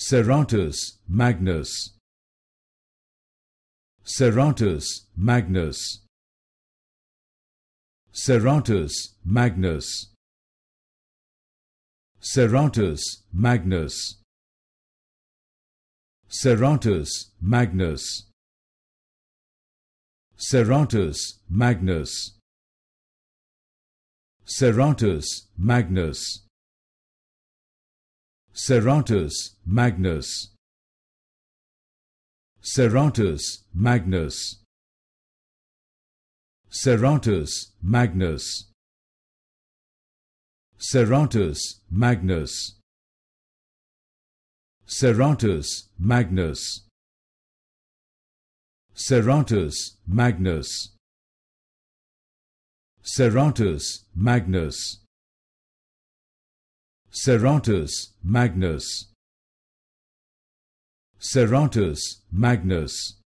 Serratus Magnus Serratus Magnus Serratus Magnus Serratus Magnus Serratus Magnus Serratus Magnus Serratus Magnus Serratus Magnus. Serratus Magnus Serratus Magnus Serratus Magnus Serratus Magnus Serratus Magnus Serratus Magnus Serratus Magnus Serratus Magnus Serratus Magnus